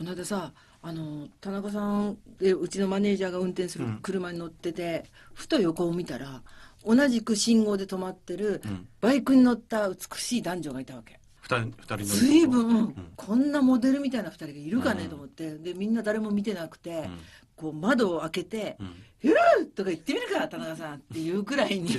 この間さあの田中さんでうちのマネージャーが運転する車に乗ってて、うん、ふと横を見たら同じく信号で止まってる、うん、バイクに乗った美しい男女がいたわけ。2人 ,2 人随分、こんなモデルみたいな2人がいるかねと思って、でみんな誰も見てなくて、うん、こう窓を開けて「ヒ、う、ュ、ん、ー!」とか言ってみるか田中さんっていうくらいに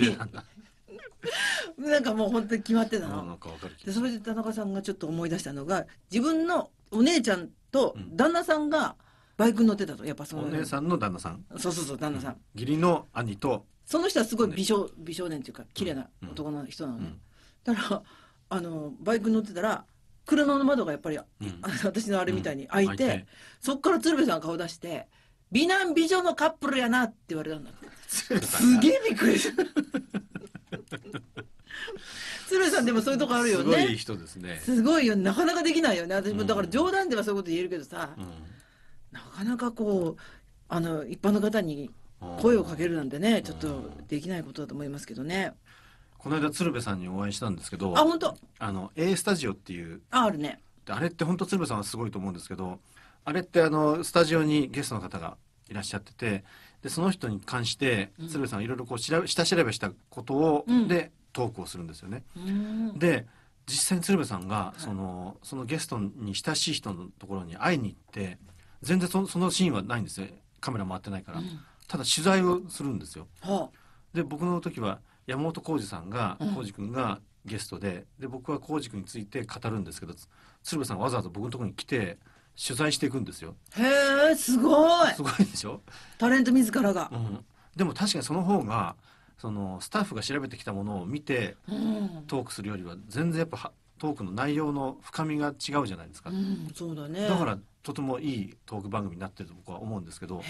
なんかもう本当に決まってたの。でそれで田中さんがちょっと思い出したのが自分のお姉ちゃんと、旦那さんがバイク乗ってたと。やっぱその。お姉さんの旦那さん。そうそうそう、旦那さん。義理の兄と。その人はすごい美少美少年っていうか、綺麗な男の人なのね。だから、あの、バイク乗ってたら、車の窓がやっぱり、私のあれみたいに開いて、そっから鶴瓶さんが顔出して、美男美女のカップルやなって言われたんだって。すげえびっくりした。鶴瓶さんでもそういうとこあるよねすごい人ですねすごいよなかなかできないよね私もだから冗談ではそういうこと言えるけどさ、うん、なかなかこうあの一般の方に声をかけるなんてねちょっとできないことだと思いますけどね、この間鶴瓶さんにお会いしたんですけどあ本当あの A スタジオっていうああるねあれって本当鶴瓶さんはすごいと思うんですけどあれってあのスタジオにゲストの方がいらっしゃっててでその人に関して鶴瓶さんいろいろこう調べ下調べしたことを、うん、でトークをするんですよね。で実際に鶴瓶さんがそのそのゲストに親しい人のところに会いに行って全然そのシーンはないんですよカメラ回ってないから、うん、ただ取材をするんですよ。はあ、で僕の時は山本浩二さんが浩二君がゲストでで僕は浩二君について語るんですけど鶴瓶さんわざわざ僕のところに来て取材していくんですよ。へえすごいすごいでしょタレント自らが、うん、でも確かにその方がそのスタッフが調べてきたものを見て、トークするよりは全然やっぱトークの内容の深みが違うじゃないですか、うん、そうだねだからとてもいいトーク番組になってると僕は思うんですけど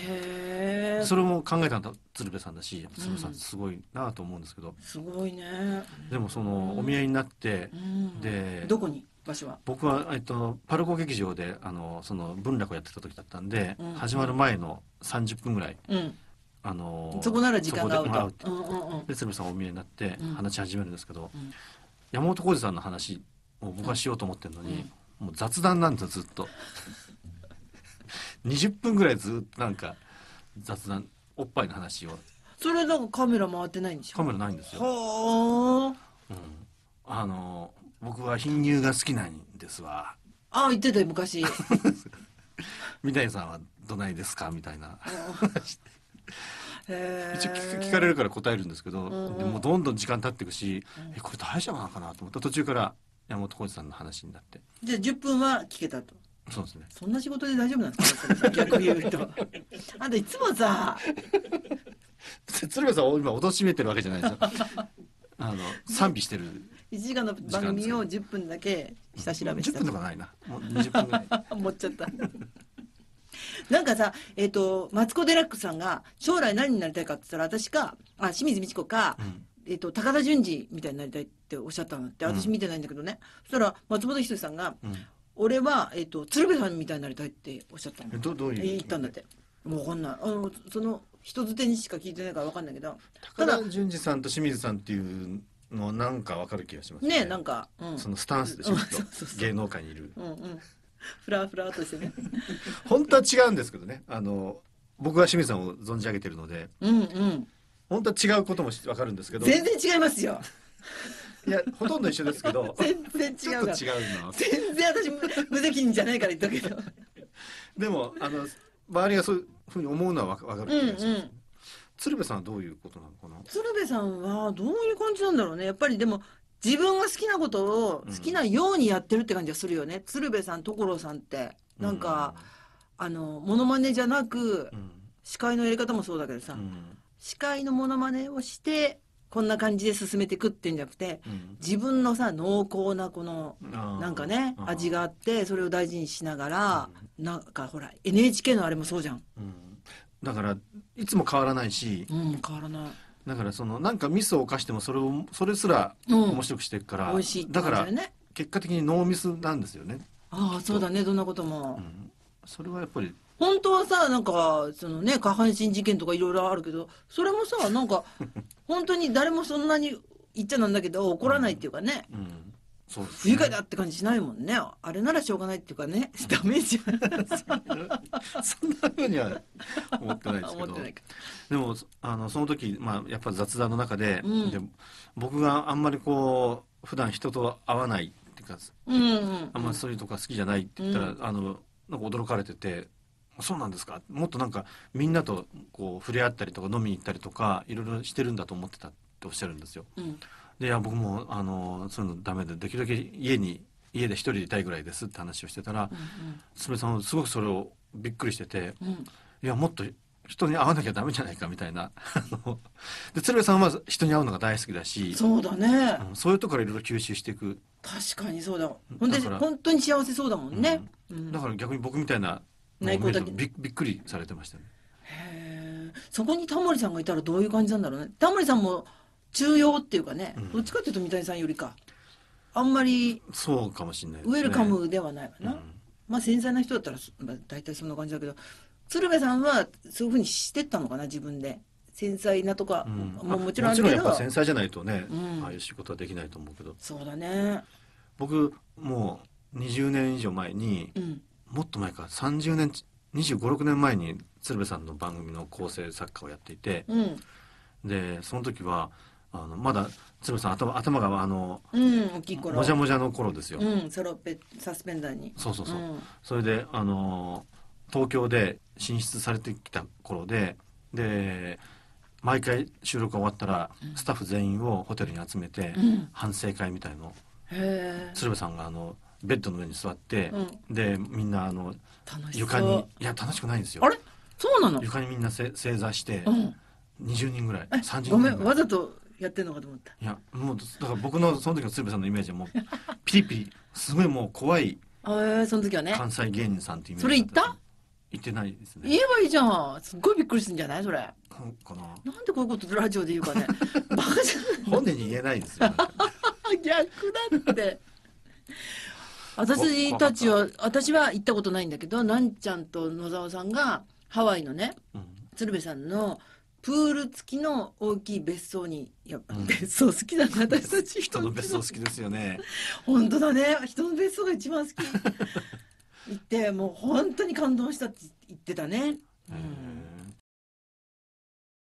それも考えたのは鶴瓶さんだし鶴瓶さんすごいなと思うんですけど、うん、すごいねでもそのお見合いになって、でどこに場所は僕は、えっと、パルコ劇場であのその文楽をやってた時だったんで、始まる前の30分ぐらい、あのそこなら時間が合うと。うんうんうん、さんお見えになって話し始めるんですけど、うん、山本浩二さんの話を僕はしようと思ってるのに、うん、もう雑談なんですよずっと。20 分ぐらいずっとなんか雑談おっぱいの話を。それなんかカメラ回ってないんでしょカメラないんですよ。はあ、うん。あの僕は貧乳が好きなんですわ。ああ言ってたよ昔。三 谷さんはどないですかみたいな話。一応聞かれるから答えるんですけど、うんうん、もどんどん時間経っていくし、えこれ大丈夫なのかなと思った途中から山本浩二さんの話になってじゃあ10分は聞けたとそうですねそんな仕事で大丈夫なんですか 逆に言うとあんたいつもさ 鶴瓶さんを今貶めてるわけじゃないですよ あの賛美してる1時間の番組を10分だけ下調べした、うん、10分とかないなもう20分ぐらい持っちゃったなんかさ、えっ、ー、と、マツコ・デラックスさんが、将来何になりたいかって言ったら、私か、あ、清水美智子か、うん、えっ、と、高田純次みたいになりたいっておっしゃったのって、私見てないんだけどね。うん、そしたら、松本人志さんが、うん、俺は、えっ、と、鶴瓶さんみたいになりたいっておっしゃったの。ど、どういう言ったんだって。もうわかんない。あの、その、人づてにしか聞いてないからわかんないけど。高田純次さんと清水さんっていうの、なんかわかる気がしますね。ねなんか、うん、そのスタンスでしょ、芸能界にいる。うんうん フラフラとしてね。本当は違うんですけどね。あの、僕は清水さんを存じ上げてるので。うんうん。本当は違うこともわかるんですけど。全然違いますよ。いや、ほとんど一緒ですけど。全然違う。違うな。全然私、無責任じゃないから言ったけど。でも、あの、周りがそういうふうに思うのはわかるうんうん鶴瓶さんはどういうことなのかな鶴瓶さんはどういう感じなんだろうねやっぱりでも自分が好きなことを好きなようにやってるって感じがするよね、うん、鶴瓶さん所さんってなんか、うん、あのモノマネじゃなく、うん、司会のやり方もそうだけどさ、司会のモノマネをしてこんな感じで進めていくってんじゃなくて、自分のさ濃厚なこのなんかね味があってそれを大事にしながら、うん、なんかほら NHK のあれもそうじゃん、だからいつも変わらないし、うん、変わらないだからそのなんかミスを犯してもそれをそれすら面白くしていくから、うん、だから結果的にノーミスなんですよね。ああそうだねどんなことも、うん、それはやっぱり本当はさなんかそのね下半身事件とかいろいろあるけどそれもさなんか 本当に誰もそんなに言っちゃなんだけど怒らないっていうかね、うんそう、ね、不愉快だって感じしないもんねあれならしょうがないっていうかねダメージはそんなふうには思ってないですけどでもあのその時、まあ、やっぱ雑談の中でうん、で僕があんまりこう普段人と会わないっていうか、うんうん、あんまりそういうとか好きじゃないって言ったら、うん、あのなんか驚かれてて。そうなんですかもっとなんかみんなとこう触れ合ったりとか飲みに行ったりとかいろいろしてるんだと思ってたっておっしゃるんですよ。うん、でいや僕もあのそういうのダメでできるだけ家に家で一人でいたいぐらいですって話をしてたら、うんうん、さんはすごくそれをびっくりしてて、うん、いやもっと人に会わなきゃダメじゃないかみたいな で鶴瓶さんは人に会うのが大好きだしそうだね、うん、そういうとこからいろいろ吸収していく確かにそうだほん本当に幸せそうだもんね、うん、だから逆に僕みたいなびっくりされてましたねへえそこにタモリさんがいたらどういう感じなんだろうねタモリさんも重要っていうかね、どっちかっていうと三谷さんよりかあんまりそうかもしれない、ね、ウェルカムではないわな、うん、まあ繊細な人だったら、まあ、大体そんな感じだけど鶴瓶さんはそういうふうにしてったのかな自分で繊細なとか、うん、まあ、もちろんあるけどもちろんやっぱ繊細じゃないとね、うん、ああいう仕事はできないと思うけどそうだね僕もう20年以上前に、もっと前か30年2 5 6年前に鶴瓶さんの番組の構成作家をやっていて、でその時は「あのまだつむさん頭頭があの、うん、大きい頃もじゃもじゃの頃ですよ、うん、ソロペサスペンダーにそうそうそう、うん、それであの東京で進出されてきた頃でで毎回収録が終わったらスタッフ全員をホテルに集めて、反省会みたいの鶴瓶さんがあのベッドの上に座って、でみんなあの床にいや楽しくないんですよあれそうなの床にみんな正座して、うん、20人ぐらい30人ぐらいわざとやってんのかと思ったいやもうだから僕のその時の鶴瓶さんのイメージはもう ピリピリすごいもう怖いええその時はね関西芸人さんっていうイメージそれ言った言ってないですね言えばいいじゃんすっごいびっくりするんじゃないそれかななんでこういうことラジオで言うかね バカじゃ本音に言えないですよ 逆だって私たちは私は行ったことないんだけどなんちゃんと野沢さんがハワイのね、うん、鶴瓶さんのプール付きの大きい別荘にいや、うん、別荘好きだな私たち人の別荘好きですよね本当だね人の別荘が一番好き行ってもう本当に感動したって言ってたね、うん